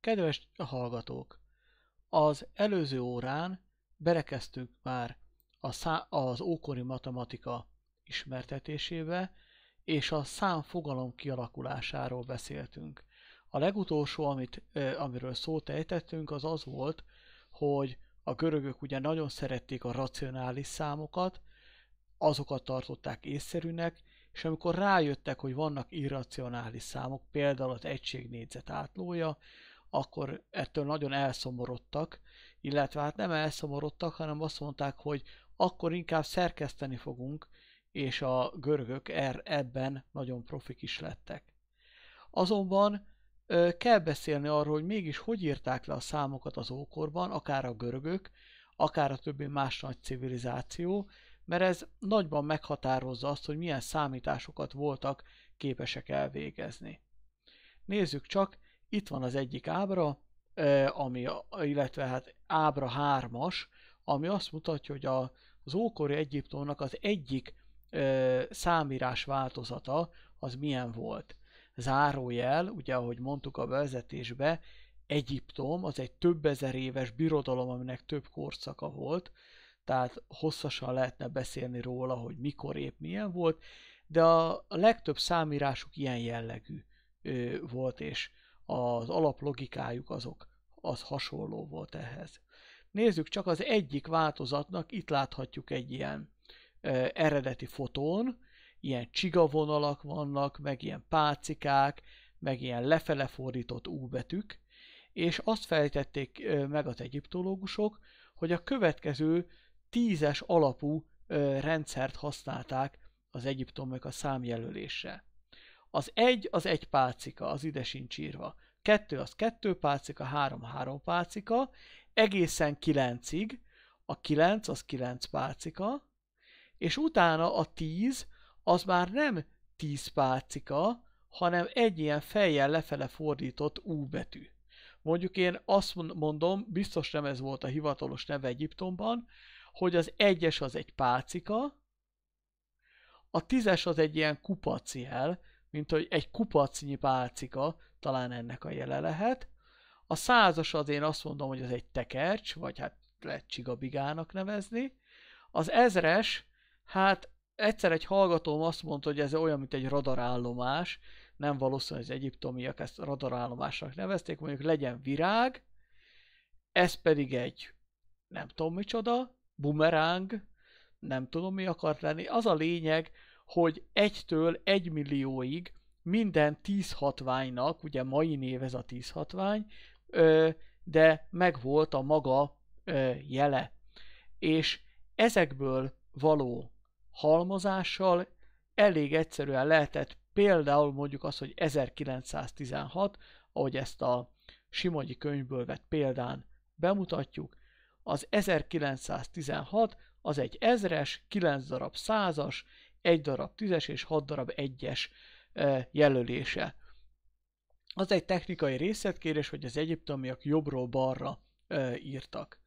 Kedves hallgatók! Az előző órán berekeztünk már a szá- az ókori matematika ismertetésébe, és a szám fogalom kialakulásáról beszéltünk. A legutolsó, amit, amiről szót ejtettünk, az az volt, hogy a görögök ugye nagyon szerették a racionális számokat, azokat tartották észszerűnek, és amikor rájöttek, hogy vannak irracionális számok, például az egység négyzet átlója, akkor ettől nagyon elszomorodtak, illetve hát nem elszomorodtak, hanem azt mondták, hogy akkor inkább szerkeszteni fogunk, és a görögök er ebben nagyon profik is lettek. Azonban kell beszélni arról, hogy mégis hogy írták le a számokat az ókorban, akár a görögök, akár a többi más nagy civilizáció, mert ez nagyban meghatározza azt, hogy milyen számításokat voltak képesek elvégezni. Nézzük csak, itt van az egyik ábra, ami, illetve hát ábra hármas, ami azt mutatja, hogy a, az ókori Egyiptomnak az egyik ö, számírás változata az milyen volt. Zárójel, ugye ahogy mondtuk a vezetésbe, Egyiptom az egy több ezer éves birodalom, aminek több korszaka volt, tehát hosszasan lehetne beszélni róla, hogy mikor épp milyen volt, de a, a legtöbb számírásuk ilyen jellegű ö, volt, és az alaplogikájuk azok, az hasonló volt ehhez. Nézzük csak az egyik változatnak, itt láthatjuk egy ilyen e, eredeti fotón, ilyen csigavonalak vannak, meg ilyen pácikák, meg ilyen lefele fordított U betűk, és azt fejtették meg az egyiptológusok, hogy a következő tízes alapú rendszert használták az egyiptomok a számjelölésre. Az egy az egy pálcika, az ide sincs írva. Kettő az kettő pálcika, három három pálcika, egészen kilencig, a kilenc az kilenc pálcika, és utána a tíz az már nem tíz pálcika, hanem egy ilyen fejjel lefele fordított U betű. Mondjuk én azt mondom, biztos nem ez volt a hivatalos neve Egyiptomban, hogy az egyes az egy pálcika, a tízes az egy ilyen kupacjel, mint hogy egy kupacnyi pálcika, talán ennek a jele lehet. A százas az én azt mondom, hogy ez egy tekercs, vagy hát lehet csigabigának nevezni. Az ezres, hát egyszer egy hallgatóm azt mondta, hogy ez olyan, mint egy radarállomás, nem valószínű, hogy az egyiptomiak ezt radarállomásnak nevezték, mondjuk legyen virág, ez pedig egy nem tudom micsoda, bumerang, nem tudom mi akart lenni. Az a lényeg, hogy egytől egy millióig minden tíz hatványnak, ugye mai név ez a tíz hatvány, de megvolt a maga jele. És ezekből való halmozással elég egyszerűen lehetett például mondjuk az, hogy 1916, ahogy ezt a Simonyi könyvből vett példán bemutatjuk, az 1916 az egy ezres, 9 darab százas, egy darab tízes és hat darab egyes jelölése. Az egy technikai részletkérés, hogy az egyiptomiak jobbról balra írtak.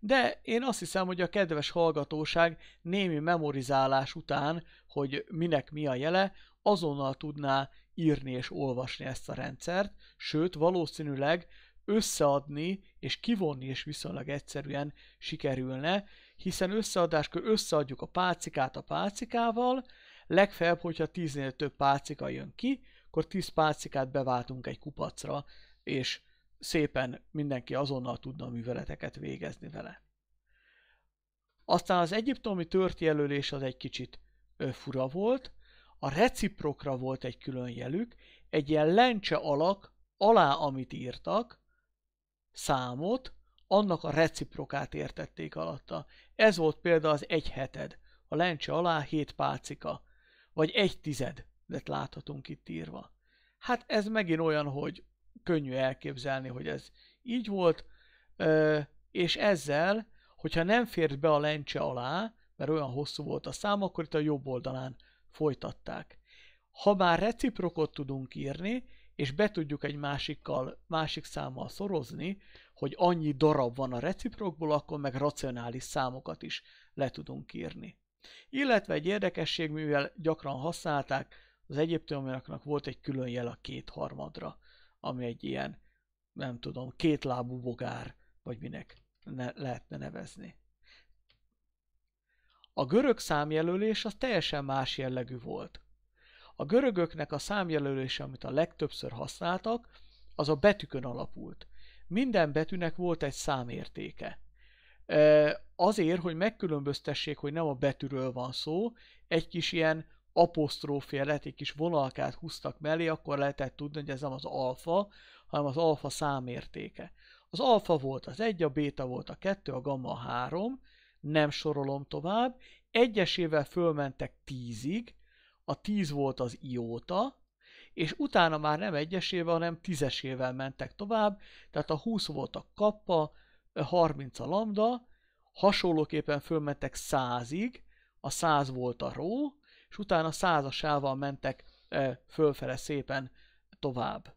De én azt hiszem, hogy a kedves hallgatóság némi memorizálás után, hogy minek mi a jele, azonnal tudná írni és olvasni ezt a rendszert, sőt valószínűleg összeadni és kivonni is viszonylag egyszerűen sikerülne, hiszen összeadáskor összeadjuk a pálcikát a pálcikával, legfeljebb, hogyha tíznél több pálcika jön ki, akkor tíz pálcikát beváltunk egy kupacra, és szépen mindenki azonnal tudna a műveleteket végezni vele. Aztán az egyiptomi tört az egy kicsit fura volt, a reciprokra volt egy külön jelük, egy ilyen lencse alak alá, amit írtak, számot, annak a reciprokát értették alatta. Ez volt például az egy heted, a lencse alá hét pálcika, vagy egy tized lett láthatunk itt írva. Hát ez megint olyan, hogy könnyű elképzelni, hogy ez így volt, és ezzel, hogyha nem fért be a lencse alá, mert olyan hosszú volt a szám, akkor itt a jobb oldalán folytatták. Ha már reciprokot tudunk írni, és be tudjuk egy másikkal, másik számmal szorozni, hogy annyi darab van a reciprokból, akkor meg racionális számokat is le tudunk írni. Illetve egy érdekesség, mivel gyakran használták, az egyiptomiaknak volt egy külön jel a kétharmadra, ami egy ilyen, nem tudom, kétlábú bogár, vagy minek ne, lehetne nevezni. A görög számjelölés az teljesen más jellegű volt. A görögöknek a számjelölése, amit a legtöbbször használtak, az a betűkön alapult. Minden betűnek volt egy számértéke. Azért, hogy megkülönböztessék, hogy nem a betűről van szó, egy kis ilyen apostrófjelet, egy kis vonalkát húztak mellé, akkor lehetett tudni, hogy ez nem az alfa, hanem az alfa számértéke. Az alfa volt az 1, a béta volt a 2, a gamma a 3, nem sorolom tovább, egyesével fölmentek 10-ig, a 10 volt az ióta, és utána már nem egyesével, hanem tízesével mentek tovább, tehát a 20 volt a kappa, 30 a lambda, hasonlóképpen fölmentek 100-ig, a 100 volt a ró, és utána 100-asával mentek fölfele szépen tovább.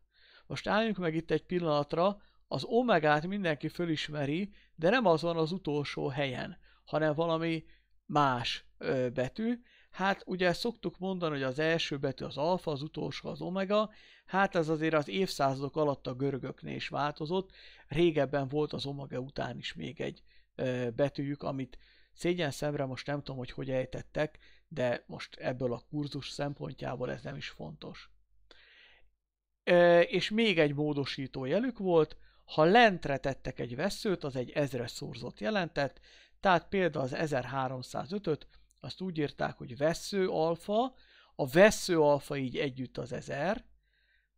Most álljunk meg itt egy pillanatra, az omegát mindenki fölismeri, de nem az van az utolsó helyen, hanem valami más betű, Hát ugye szoktuk mondani, hogy az első betű az alfa, az utolsó az omega, hát ez azért az évszázadok alatt a görögöknél is változott. Régebben volt az omega után is még egy betűjük, amit szégyen szemre most nem tudom, hogy hogy ejtettek, de most ebből a kurzus szempontjából ez nem is fontos. És még egy módosító jelük volt, ha lentre tettek egy veszőt, az egy ezres szorzott jelentett, tehát például az 1305-öt azt úgy írták, hogy vesző alfa, a vesző alfa így együtt az ezer,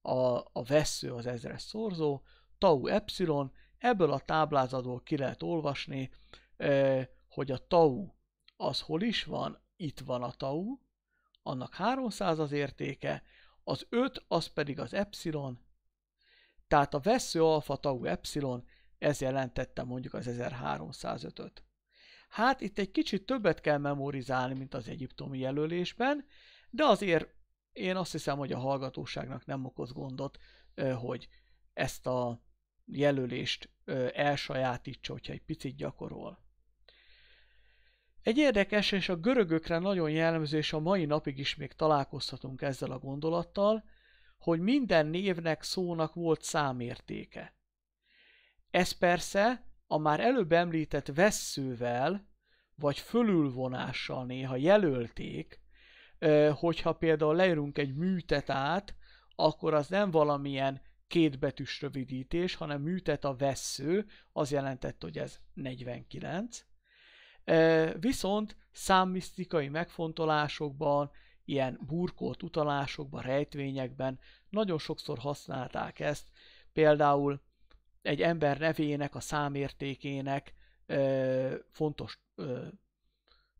a, a vesző az ezres szorzó, tau epsilon, ebből a táblázatból ki lehet olvasni, hogy a tau az hol is van, itt van a tau, annak 300 az értéke, az 5 az pedig az epsilon, tehát a vesző alfa tau epsilon, ez jelentette mondjuk az 1305-öt hát itt egy kicsit többet kell memorizálni, mint az egyiptomi jelölésben, de azért én azt hiszem, hogy a hallgatóságnak nem okoz gondot, hogy ezt a jelölést elsajátítsa, hogyha egy picit gyakorol. Egy érdekes és a görögökre nagyon jellemző, és a mai napig is még találkozhatunk ezzel a gondolattal, hogy minden névnek, szónak volt számértéke. Ez persze a már előbb említett vesszővel, vagy fölülvonással néha jelölték, hogyha például leírunk egy műtet át, akkor az nem valamilyen kétbetűs rövidítés, hanem műtet a vessző, az jelentett, hogy ez 49. Viszont számmisztikai megfontolásokban, ilyen burkolt utalásokban, rejtvényekben nagyon sokszor használták ezt, például egy ember nevének, a számértékének ö, fontos ö,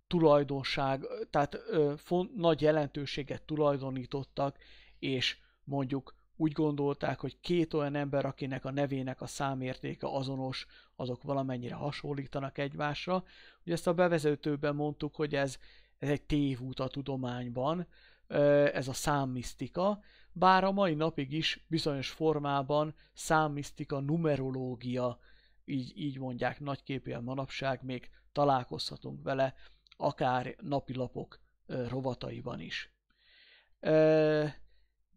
tulajdonság, tehát ö, font, nagy jelentőséget tulajdonítottak, és mondjuk úgy gondolták, hogy két olyan ember, akinek a nevének a számértéke azonos, azok valamennyire hasonlítanak egymásra. Ugye ezt a bevezetőben mondtuk, hogy ez, ez egy tévút a tudományban, ez a számmisztika, bár a mai napig is bizonyos formában számmisztika, numerológia, így, így mondják nagyképűen manapság, még találkozhatunk vele, akár napilapok rovataiban is.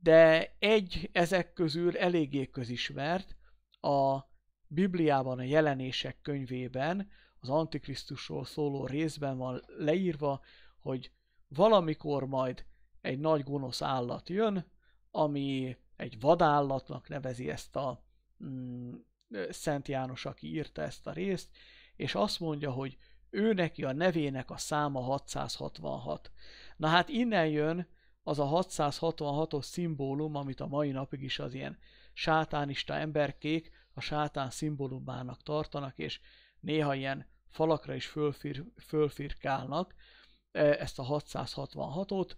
De egy ezek közül eléggé közismert, a Bibliában, a jelenések könyvében, az Antikrisztusról szóló részben van leírva, hogy valamikor majd egy nagy gonosz állat jön, ami egy vadállatnak nevezi ezt a mm, Szent János, aki írta ezt a részt, és azt mondja, hogy ő neki a nevének a száma 666. Na hát innen jön az a 666-os szimbólum, amit a mai napig is az ilyen sátánista emberkék a sátán szimbólumának tartanak, és néha ilyen falakra is fölfir, fölfirkálnak e, ezt a 666-ot.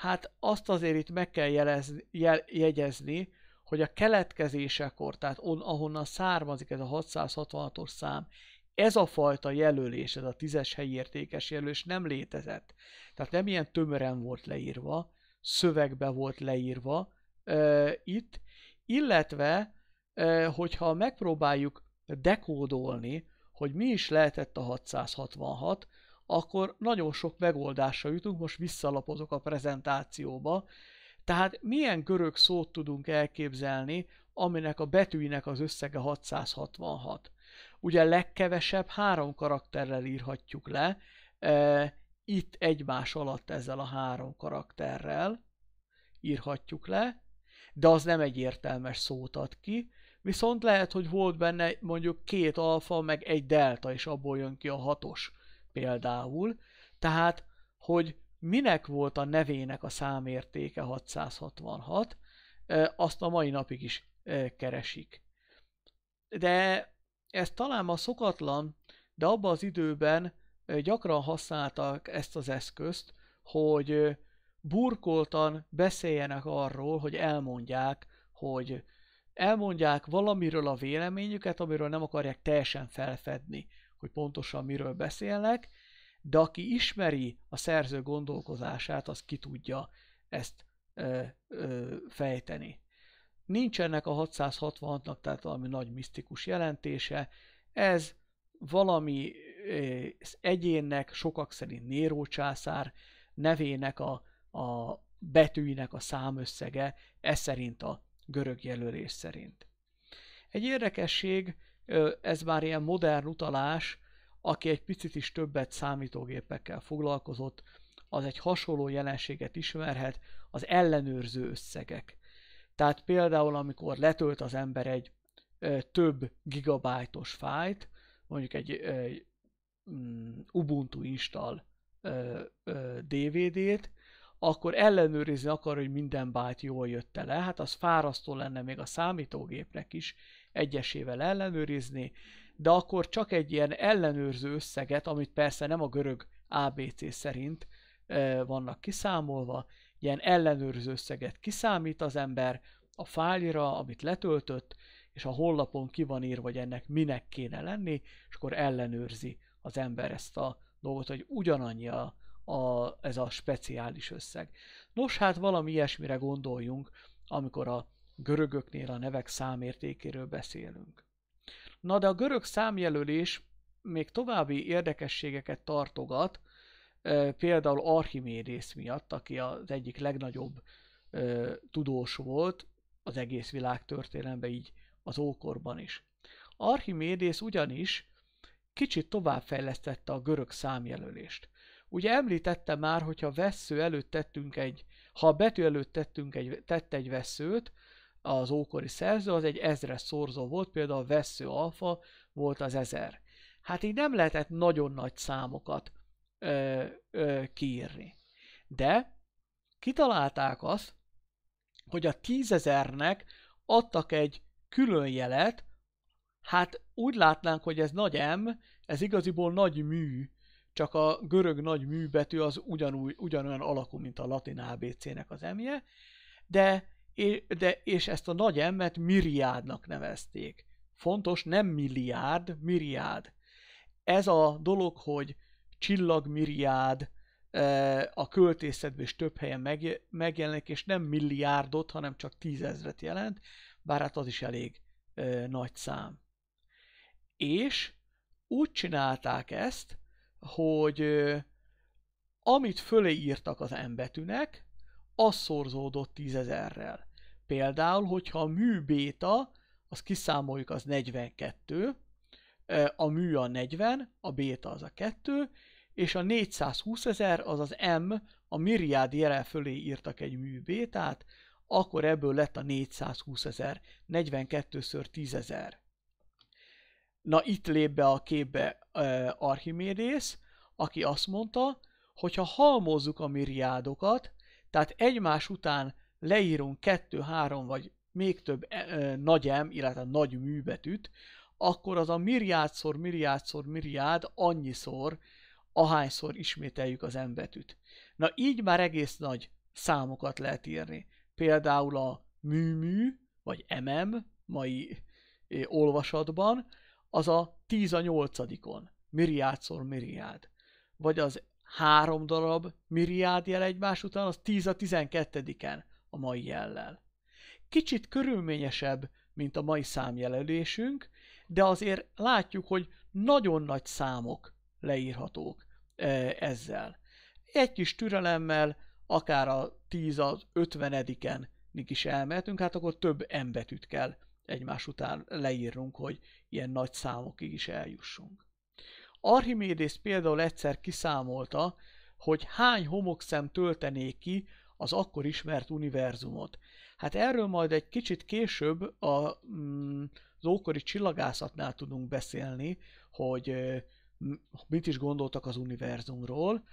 Hát azt azért itt meg kell jelezni, jel, jegyezni, hogy a keletkezésekor, tehát on, ahonnan származik ez a 666-os szám, ez a fajta jelölés, ez a tízes helyi értékes jelölés nem létezett. Tehát nem ilyen tömören volt leírva, szövegbe volt leírva e, itt, illetve e, hogyha megpróbáljuk dekódolni, hogy mi is lehetett a 666, akkor nagyon sok megoldásra jutunk, most visszalapozok a prezentációba. Tehát milyen görög szót tudunk elképzelni, aminek a betűinek az összege 666. Ugye legkevesebb három karakterrel írhatjuk le, e, itt egymás alatt ezzel a három karakterrel írhatjuk le, de az nem egy értelmes szót ad ki, viszont lehet, hogy volt benne mondjuk két alfa, meg egy delta, és abból jön ki a hatos például, tehát, hogy minek volt a nevének a számértéke 666, azt a mai napig is keresik. De ez talán ma szokatlan, de abban az időben gyakran használtak ezt az eszközt, hogy burkoltan beszéljenek arról, hogy elmondják, hogy elmondják valamiről a véleményüket, amiről nem akarják teljesen felfedni hogy pontosan miről beszélnek, de aki ismeri a szerző gondolkozását, az ki tudja ezt ö, ö, fejteni. Nincs ennek a 666-nak tehát valami nagy misztikus jelentése, ez valami ö, egyénnek, sokak szerint Néró császár nevének a, a betűinek a számösszege, ez szerint a görög jelölés szerint. Egy érdekesség, ez már ilyen modern utalás, aki egy picit is többet számítógépekkel foglalkozott, az egy hasonló jelenséget ismerhet, az ellenőrző összegek. Tehát például, amikor letölt az ember egy több gigabájtos fájt, mondjuk egy, mm, Ubuntu install DVD-t, akkor ellenőrizni akar, hogy minden bájt jól jött le. Hát az fárasztó lenne még a számítógépnek is, egyesével ellenőrizni, de akkor csak egy ilyen ellenőrző összeget, amit persze nem a görög ABC szerint vannak kiszámolva, ilyen ellenőrző összeget kiszámít az ember a fájlra, amit letöltött, és a honlapon ki van írva, hogy ennek minek kéne lenni, és akkor ellenőrzi az ember ezt a dolgot, hogy ugyanannyi a, a, ez a speciális összeg. Nos, hát valami ilyesmire gondoljunk, amikor a görögöknél a nevek számértékéről beszélünk. Na de a görög számjelölés még további érdekességeket tartogat, például Archimédész miatt, aki az egyik legnagyobb tudós volt az egész világ történelme, így az ókorban is. Archimédész ugyanis kicsit továbbfejlesztette a görög számjelölést. Ugye említette már, hogyha vesző előtt tettünk egy, ha a betű előtt tettünk egy, tett egy veszőt, az ókori szerző, az egy ezres szorzó volt, például a vesző alfa volt az ezer. Hát így nem lehetett nagyon nagy számokat ö, ö, kiírni. De kitalálták azt, hogy a tízezernek adtak egy külön jelet, hát úgy látnánk, hogy ez nagy M, ez igaziból nagy mű, csak a görög nagy mű betű az ugyanúgy, ugyanolyan alakú, mint a latin ABC-nek az emje, de de, és ezt a nagy emmet milliárdnak nevezték. Fontos, nem milliárd, milliárd. Ez a dolog, hogy csillagmilliárd e, a költészetben is több helyen megjelenik, és nem milliárdot, hanem csak tízezret jelent, bár hát az is elég e, nagy szám. És úgy csinálták ezt, hogy e, amit fölé írtak az embetűnek, az szorzódott tízezerrel. Például, hogyha a mű béta, azt kiszámoljuk, az 42, a mű a 40, a béta az a 2, és a 420 ezer, az az M, a milliárd jele fölé írtak egy mű bétát, akkor ebből lett a 420 ezer, 42-ször 10 ezer. Na itt lép be a képbe uh, Archimédész, aki azt mondta, hogy ha halmozzuk a milliárdokat, tehát egymás után leírunk kettő, három vagy még több e, e, nagy M, illetve nagy műbetűt, akkor az a milliárdszor, milliárdszor, milliárd annyiszor, ahányszor ismételjük az M betűt. Na így már egész nagy számokat lehet írni. Például a műmű, vagy MM, mai e, olvasatban, az a 10 a nyolcadikon, milliárdszor milliárd. Vagy az három darab milliárd jel egymás után, az 10 a 12-en a mai jellel. Kicsit körülményesebb, mint a mai számjelölésünk, de azért látjuk, hogy nagyon nagy számok leírhatók e, ezzel. Egy kis türelemmel, akár a 10 az 50-en is elmehetünk, hát akkor több embetűt kell egymás után leírnunk, hogy ilyen nagy számokig is eljussunk. Archimédész például egyszer kiszámolta, hogy hány homokszem töltené ki az akkor ismert univerzumot. Hát erről majd egy kicsit később a, mm, az ókori csillagászatnál tudunk beszélni, hogy mit is gondoltak az univerzumról,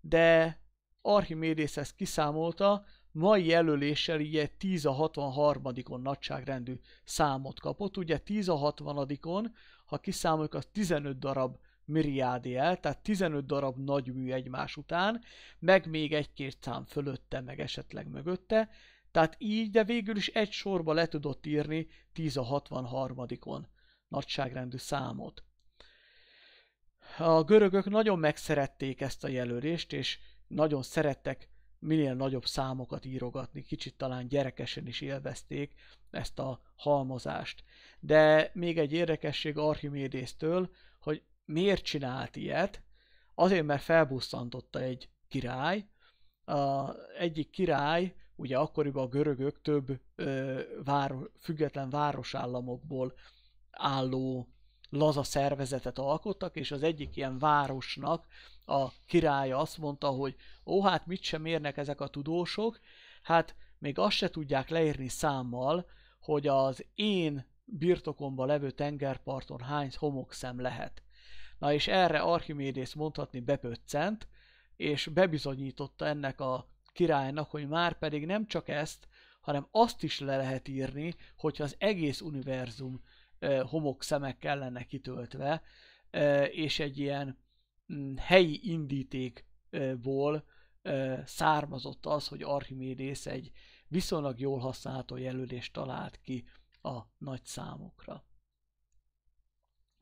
de Archimédész ezt kiszámolta, mai jelöléssel egy 10 a 63 on nagyságrendű számot kapott. Ugye 10 a 60 on ha kiszámoljuk, az 15 darab miriádiel, tehát 15 darab nagy mű egymás után, meg még egy-két szám fölötte, meg esetleg mögötte, tehát így, de végül is egy sorba le tudott írni 10 a 63 -on nagyságrendű számot. A görögök nagyon megszerették ezt a jelölést, és nagyon szerettek minél nagyobb számokat írogatni, kicsit talán gyerekesen is élvezték ezt a halmozást. De még egy érdekesség Archimédésztől, hogy miért csinált ilyet? Azért, mert felbusszantotta egy király. A egyik király, ugye akkoriban a görögök több ö, vár, független városállamokból álló laza szervezetet alkottak, és az egyik ilyen városnak a királya azt mondta, hogy ó, hát mit sem érnek ezek a tudósok, hát még azt se tudják leírni számmal, hogy az én birtokomba levő tengerparton hány homokszem lehet. Na és erre Archimédész mondhatni bepöccent, és bebizonyította ennek a királynak, hogy már pedig nem csak ezt, hanem azt is le lehet írni, hogyha az egész univerzum szemekkel lenne kitöltve, és egy ilyen mm, helyi indítékból származott az, hogy Archimédész egy viszonylag jól használható jelölést talált ki a nagy számokra.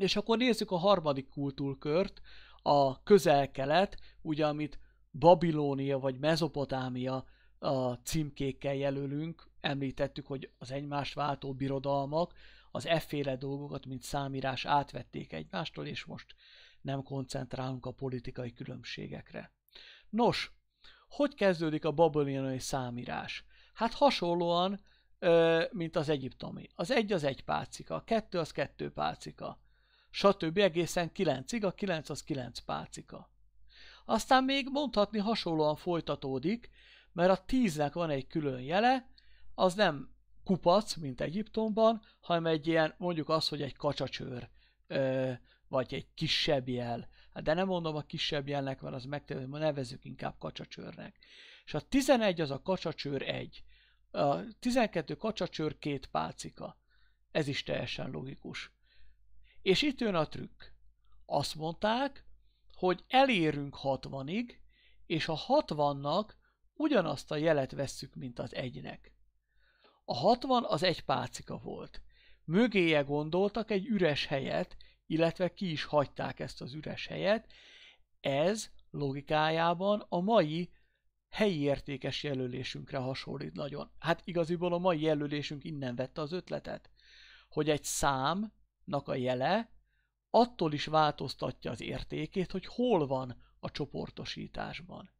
És akkor nézzük a harmadik kultúrkört, a közel-kelet, ugye amit Babilónia vagy Mezopotámia a címkékkel jelölünk, említettük, hogy az egymást váltó birodalmak, az efféle dolgokat, mint számírás átvették egymástól, és most nem koncentrálunk a politikai különbségekre. Nos, hogy kezdődik a babiloniai számírás? Hát hasonlóan, mint az egyiptomi. Az egy az egy pálcika, a kettő az kettő pálcika stb. egészen 9-ig, a 9 az 9 pálcika. Aztán még mondhatni hasonlóan folytatódik, mert a 10-nek van egy külön jele, az nem kupac, mint Egyiptomban, hanem egy ilyen, mondjuk az, hogy egy kacsacsőr, vagy egy kisebb jel. Hát de nem mondom a kisebb jelnek, mert az ma nevezzük inkább kacsacsőrnek. És a 11 az a kacsacsőr 1. A 12 kacsacsőr két pálcika. Ez is teljesen logikus. És itt jön a trükk. Azt mondták, hogy elérünk 60-ig, és a 60-nak ugyanazt a jelet vesszük, mint az egynek. A 60 az egy pácika volt. Mögéje gondoltak egy üres helyet, illetve ki is hagyták ezt az üres helyet. Ez logikájában a mai helyi értékes jelölésünkre hasonlít nagyon. Hát igaziból a mai jelölésünk innen vette az ötletet, hogy egy szám nak a jele attól is változtatja az értékét, hogy hol van a csoportosításban.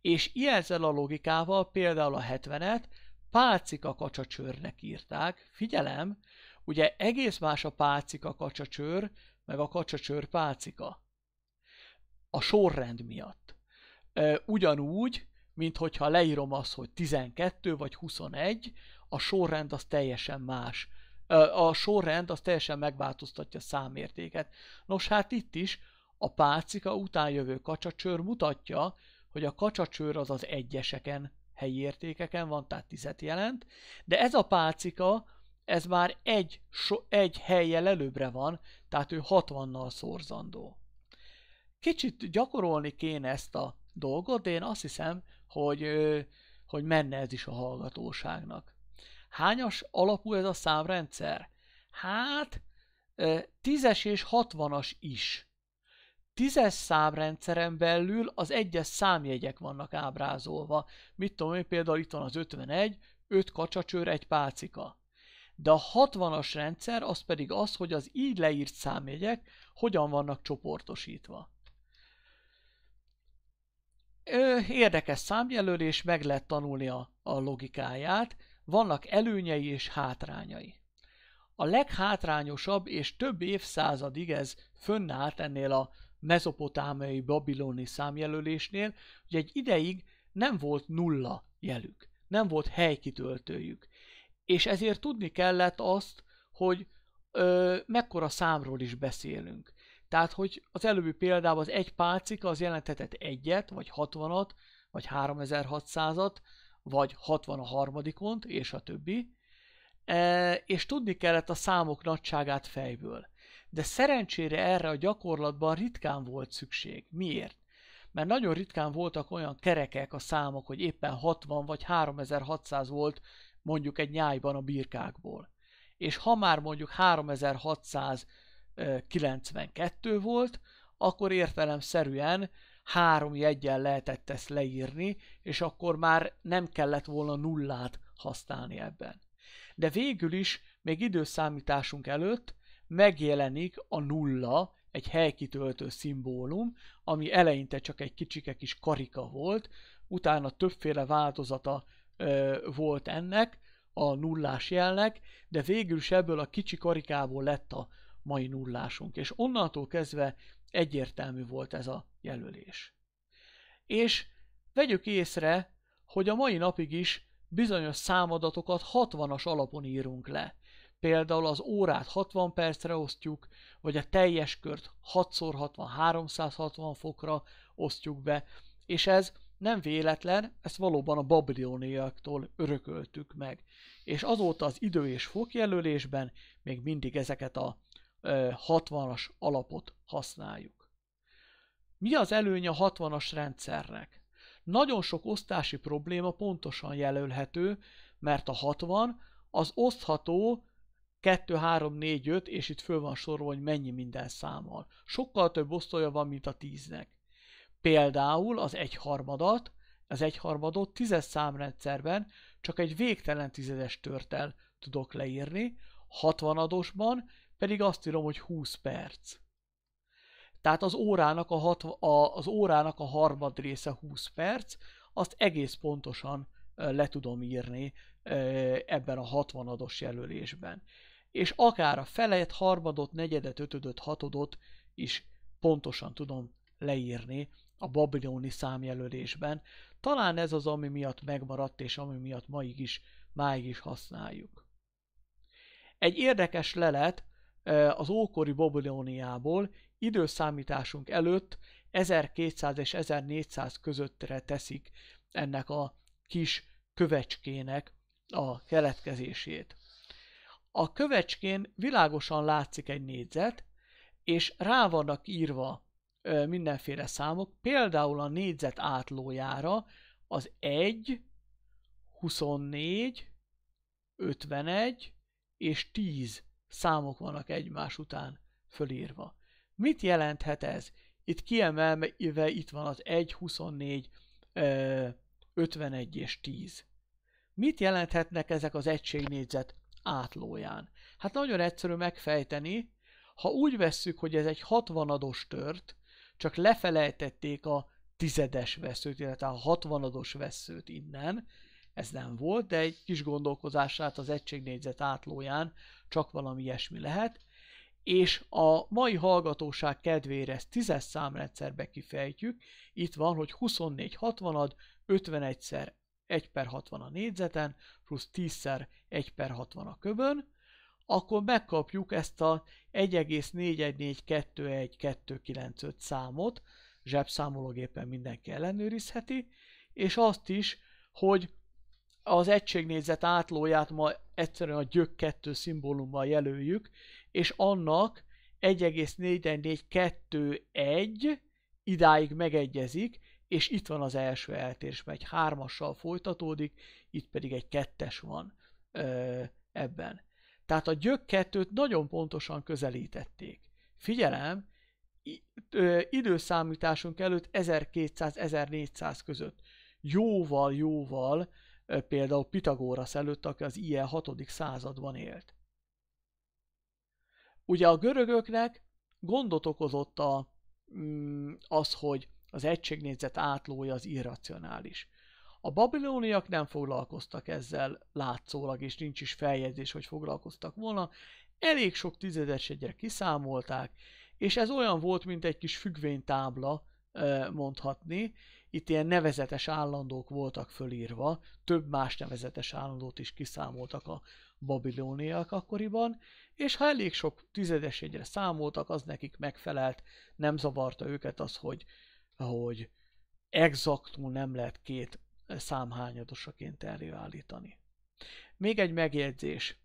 És ilyen a logikával például a 70-et pálcika kacsacsőrnek írták. Figyelem, ugye egész más a pálcika kacsacsőr, meg a kacsacsőr pálcika. A sorrend miatt. Ugyanúgy, mint hogyha leírom azt, hogy 12 vagy 21, a sorrend az teljesen más a sorrend az teljesen megváltoztatja a számértéket. Nos, hát itt is a pálcika után jövő kacsacsőr mutatja, hogy a kacsacsőr az az egyeseken, helyi értékeken van, tehát tizet jelent, de ez a pálcika, ez már egy, so, egy helyjel előbbre van, tehát ő 60-nal szorzandó. Kicsit gyakorolni kéne ezt a dolgot, de én azt hiszem, hogy, hogy menne ez is a hallgatóságnak. Hányas alapú ez a számrendszer? Hát, tízes és hatvanas is. Tízes számrendszeren belül az egyes számjegyek vannak ábrázolva. Mit tudom én, például itt van az 51, 5 kacsacsőr, egy pálcika. De a 60-as rendszer az pedig az, hogy az így leírt számjegyek hogyan vannak csoportosítva. Érdekes számjelölés, meg lehet tanulni a, a logikáját vannak előnyei és hátrányai. A leghátrányosabb és több évszázadig ez fönnállt ennél a mezopotámiai babiloni számjelölésnél, hogy egy ideig nem volt nulla jelük, nem volt helykitöltőjük. És ezért tudni kellett azt, hogy ö, mekkora számról is beszélünk. Tehát, hogy az előbbi példában az egy pálcika az jelentetett egyet, vagy hatvanat, vagy 3600-at, vagy 60 a harmadikont, és a többi, e, és tudni kellett a számok nagyságát fejből. De szerencsére erre a gyakorlatban ritkán volt szükség. Miért? Mert nagyon ritkán voltak olyan kerekek a számok, hogy éppen 60 vagy 3600 volt mondjuk egy nyájban a birkákból. És ha már mondjuk 3692 volt, akkor értelemszerűen három jegyen lehetett ezt leírni, és akkor már nem kellett volna nullát használni ebben. De végül is, még időszámításunk előtt megjelenik a nulla, egy helykitöltő szimbólum, ami eleinte csak egy kicsike kis karika volt, utána többféle változata ö, volt ennek, a nullás jelnek, de végül is ebből a kicsi karikából lett a mai nullásunk, és onnantól kezdve egyértelmű volt ez a jelölés. És vegyük észre, hogy a mai napig is bizonyos számadatokat 60-as alapon írunk le. Például az órát 60 percre osztjuk, vagy a teljes kört 6x60, 360 fokra osztjuk be, és ez nem véletlen, ezt valóban a babilóniaktól örököltük meg. És azóta az idő és fokjelölésben még mindig ezeket a 60-as alapot használjuk. Mi az előnye a 60-as rendszernek? Nagyon sok osztási probléma pontosan jelölhető, mert a 60 az osztható 2, 3, 4, 5, és itt föl van sorolva, hogy mennyi minden számmal. Sokkal több osztója van, mint a 10-nek. Például az egyharmadat, az egyharmadot tízes számrendszerben csak egy végtelen tizedes törtel tudok leírni, 60 adosban pedig azt írom, hogy 20 perc. Tehát az órának a, hat, a, az órának a harmad része 20 perc, azt egész pontosan le tudom írni ebben a 60 ados jelölésben. És akár a felet, harmadot, negyedet, ötödöt, hatodot is pontosan tudom leírni a babiloni számjelölésben. Talán ez az, ami miatt megmaradt, és ami miatt maig is, máig is használjuk. Egy érdekes lelet, az ókori Babiloniából időszámításunk előtt 1200 és 1400 közöttre teszik ennek a kis kövecskének a keletkezését. A kövecskén világosan látszik egy négyzet, és rá vannak írva mindenféle számok, például a négyzet átlójára az 1, 24, 51 és 10 számok vannak egymás után fölírva. Mit jelenthet ez? Itt kiemelve itt van az 1, 24, 51 és 10. Mit jelenthetnek ezek az egységnégyzet átlóján? Hát nagyon egyszerű megfejteni, ha úgy vesszük, hogy ez egy 60-ados tört, csak lefelejtették a tizedes veszőt, illetve a 60-ados veszőt innen, ez nem volt, de egy kis gondolkozását az egységnégyzet átlóján csak valami ilyesmi lehet, és a mai hallgatóság kedvére ezt tízes számrendszerbe kifejtjük, itt van, hogy 24 60-ad, 51-szer 1 per 60 a négyzeten, plusz 10-szer 1 per 60 a köbön, akkor megkapjuk ezt a 1,4142195 számot, zsebszámológépen mindenki ellenőrizheti, és azt is, hogy az egységnézet átlóját ma egyszerűen a gyök 2 szimbólummal jelöljük, és annak 1,4421 idáig megegyezik, és itt van az első eltérés, mert egy hármassal folytatódik, itt pedig egy kettes van ö, ebben. Tehát a gyök kettőt nagyon pontosan közelítették. Figyelem, időszámításunk előtt 1200-1400 között. Jóval, jóval például Pitagórasz előtt, aki az ilyen 6. században élt. Ugye a görögöknek gondot okozott a, mm, az, hogy az egységnézet átlója az irracionális. A babiloniak nem foglalkoztak ezzel látszólag, és nincs is feljegyzés, hogy foglalkoztak volna. Elég sok tizedes egyre kiszámolták, és ez olyan volt, mint egy kis függvénytábla, mondhatni, itt ilyen nevezetes állandók voltak fölírva, több más nevezetes állandót is kiszámoltak a babilóniak akkoriban, és ha elég sok tizedes egyre számoltak, az nekik megfelelt, nem zavarta őket az, hogy, hogy exaktul nem lehet két számhányadosaként előállítani. Még egy megjegyzés.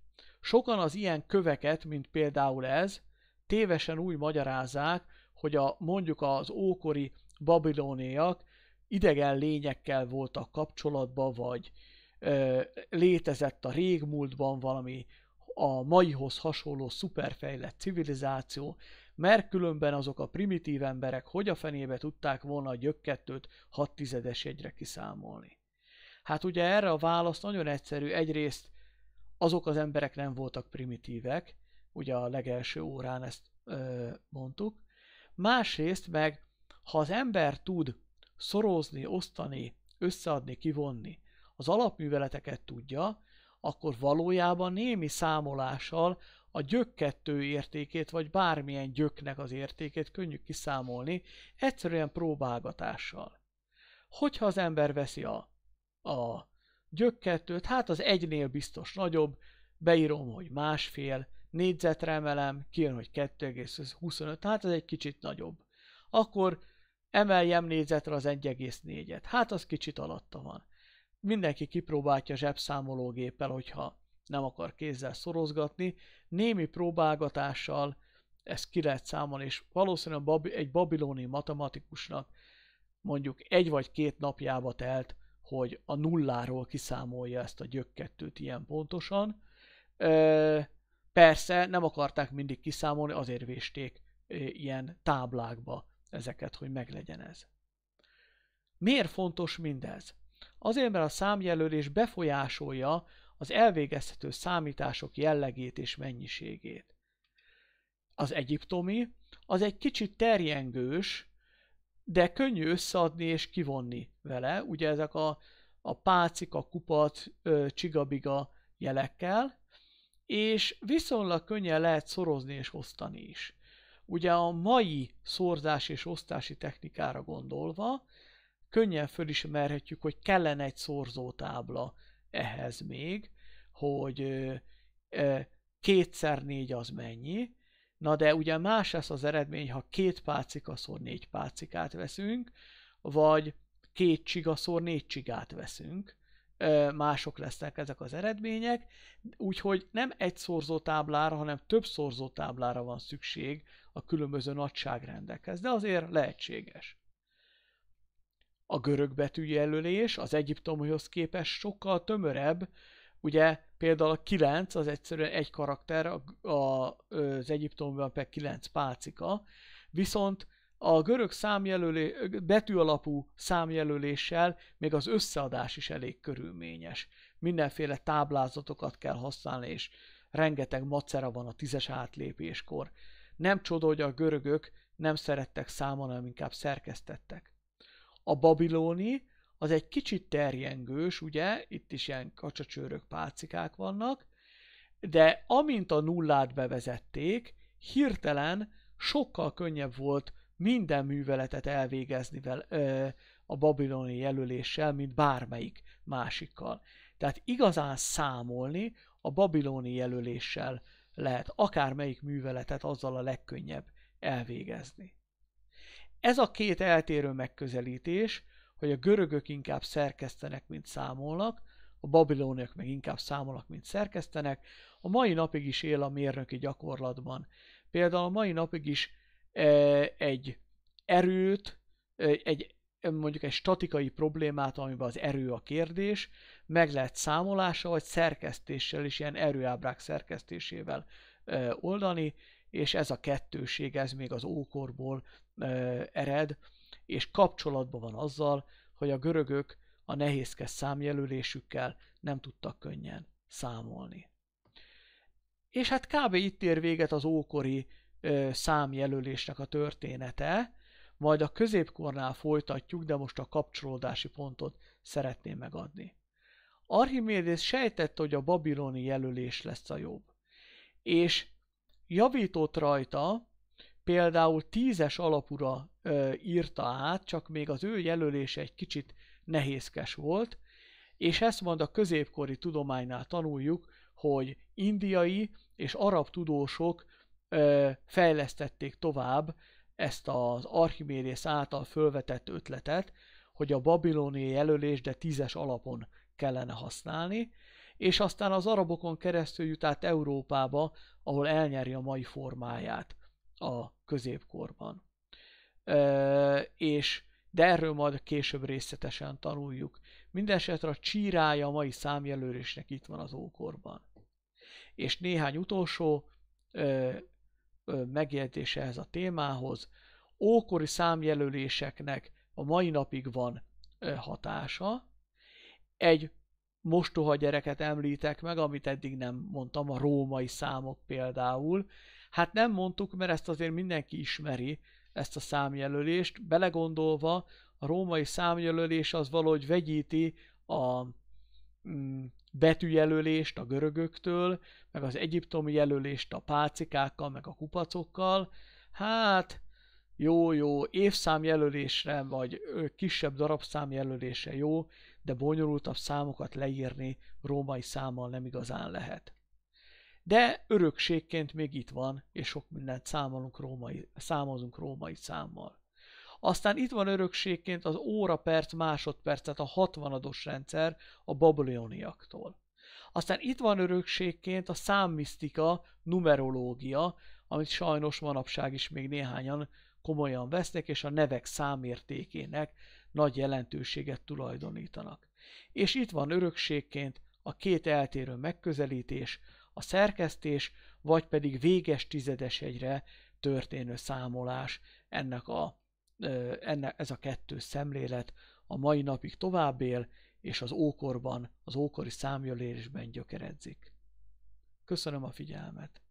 Sokan az ilyen köveket, mint például ez, tévesen úgy magyarázzák, hogy a, mondjuk az ókori babilóniak idegen lényekkel voltak kapcsolatban, vagy ö, létezett a régmúltban valami a maihoz hasonló szuperfejlett civilizáció, mert különben azok a primitív emberek hogy a fenébe tudták volna a gyökkettőt 6 tizedes jegyre kiszámolni. Hát ugye erre a válasz nagyon egyszerű, egyrészt azok az emberek nem voltak primitívek, ugye a legelső órán ezt ö, mondtuk, másrészt meg, ha az ember tud szorozni, osztani, összeadni, kivonni, az alapműveleteket tudja, akkor valójában némi számolással a gyök kettő értékét, vagy bármilyen gyöknek az értékét könnyű kiszámolni, egyszerűen próbálgatással. Hogyha az ember veszi a, a gyök kettőt, hát az egynél biztos nagyobb, beírom, hogy másfél, négyzetre emelem, kijön, hogy 2,25, hát ez egy kicsit nagyobb. Akkor emeljem nézetre az 1,4-et. Hát az kicsit alatta van. Mindenki kipróbálja zsebszámológéppel, hogyha nem akar kézzel szorozgatni. Némi próbálgatással ezt ki lehet számolni, és valószínűleg egy babiloni matematikusnak mondjuk egy vagy két napjába telt, hogy a nulláról kiszámolja ezt a gyökkettőt ilyen pontosan. Persze nem akarták mindig kiszámolni, azért vésték ilyen táblákba ezeket, hogy meglegyen ez. Miért fontos mindez? Azért, mert a számjelölés befolyásolja az elvégezhető számítások jellegét és mennyiségét. Az egyiptomi az egy kicsit terjengős, de könnyű összeadni és kivonni vele, ugye ezek a, a pácik, a kupat, csigabiga jelekkel, és viszonylag könnyen lehet szorozni és osztani is. Ugye a mai szorzás és osztási technikára gondolva, könnyen fölismerhetjük, hogy kellene egy szorzótábla ehhez még, hogy kétszer négy az mennyi, na de ugye más lesz az eredmény, ha két pálcikaszor szor négy pálcikát veszünk, vagy két csigaszor négy csigát veszünk, mások lesznek ezek az eredmények, úgyhogy nem egy táblára, hanem több táblára van szükség a különböző nagyságrendekhez, de azért lehetséges. A görög betűjelölés az egyiptomihoz képest sokkal tömörebb, ugye például a 9 az egyszerűen egy karakter, a, a, az egyiptomban pedig 9 pálcika, viszont a görög számjelölé, betű alapú számjelöléssel még az összeadás is elég körülményes. Mindenféle táblázatokat kell használni, és rengeteg macera van a tízes átlépéskor. Nem csoda, hogy a görögök nem szerettek számon, hanem inkább szerkesztettek. A babilóni az egy kicsit terjengős, ugye, itt is ilyen kacsacsőrök, pálcikák vannak, de amint a nullát bevezették, hirtelen sokkal könnyebb volt minden műveletet elvégezni vel, ö, a babiloni jelöléssel, mint bármelyik másikkal. Tehát igazán számolni a babiloni jelöléssel lehet akármelyik műveletet azzal a legkönnyebb elvégezni. Ez a két eltérő megközelítés, hogy a görögök inkább szerkesztenek, mint számolnak, a babilóniak meg inkább számolnak, mint szerkesztenek, a mai napig is él a mérnöki gyakorlatban. Például a mai napig is egy erőt, egy mondjuk egy statikai problémát, amiben az erő a kérdés, meg lehet számolása, vagy szerkesztéssel is, ilyen erőábrák szerkesztésével oldani, és ez a kettőség, ez még az ókorból ered, és kapcsolatban van azzal, hogy a görögök a nehézkes számjelölésükkel nem tudtak könnyen számolni. És hát kb. itt ér véget az ókori számjelölésnek a története, majd a középkornál folytatjuk, de most a kapcsolódási pontot szeretném megadni. Archimédész sejtette, hogy a babiloni jelölés lesz a jobb, és javított rajta, például tízes alapura ö, írta át, csak még az ő jelölése egy kicsit nehézkes volt, és ezt mond a középkori tudománynál tanuljuk, hogy indiai és arab tudósok fejlesztették tovább ezt az Archimérész által fölvetett ötletet, hogy a babiloni jelölés, de tízes alapon kellene használni, és aztán az arabokon keresztül jut át Európába, ahol elnyeri a mai formáját a középkorban. Ö, és de erről majd később részletesen tanuljuk. Mindenesetre a csírája a mai számjelölésnek itt van az ókorban. És néhány utolsó ö, megjegyzése ehhez a témához. Ókori számjelöléseknek a mai napig van hatása. Egy mostoha gyereket említek meg, amit eddig nem mondtam, a római számok például. Hát nem mondtuk, mert ezt azért mindenki ismeri, ezt a számjelölést. Belegondolva, a római számjelölés az valahogy vegyíti a Mm, betűjelölést a görögöktől, meg az egyiptomi jelölést a pálcikákkal, meg a kupacokkal. Hát, jó, jó, évszámjelölésre, vagy kisebb darabszám jelölésre jó, de bonyolultabb számokat leírni római számmal nem igazán lehet. De örökségként még itt van, és sok mindent számolunk római, számozunk római számmal. Aztán itt van örökségként az óra perc másodperc, tehát a 60 rendszer a babiloniaktól. Aztán itt van örökségként a számmisztika, numerológia, amit sajnos manapság is még néhányan komolyan vesznek, és a nevek számértékének nagy jelentőséget tulajdonítanak. És itt van örökségként a két eltérő megközelítés, a szerkesztés, vagy pedig véges tizedes egyre történő számolás ennek a enne, ez a kettő szemlélet a mai napig tovább él, és az ókorban, az ókori számjölésben gyökeredzik. Köszönöm a figyelmet!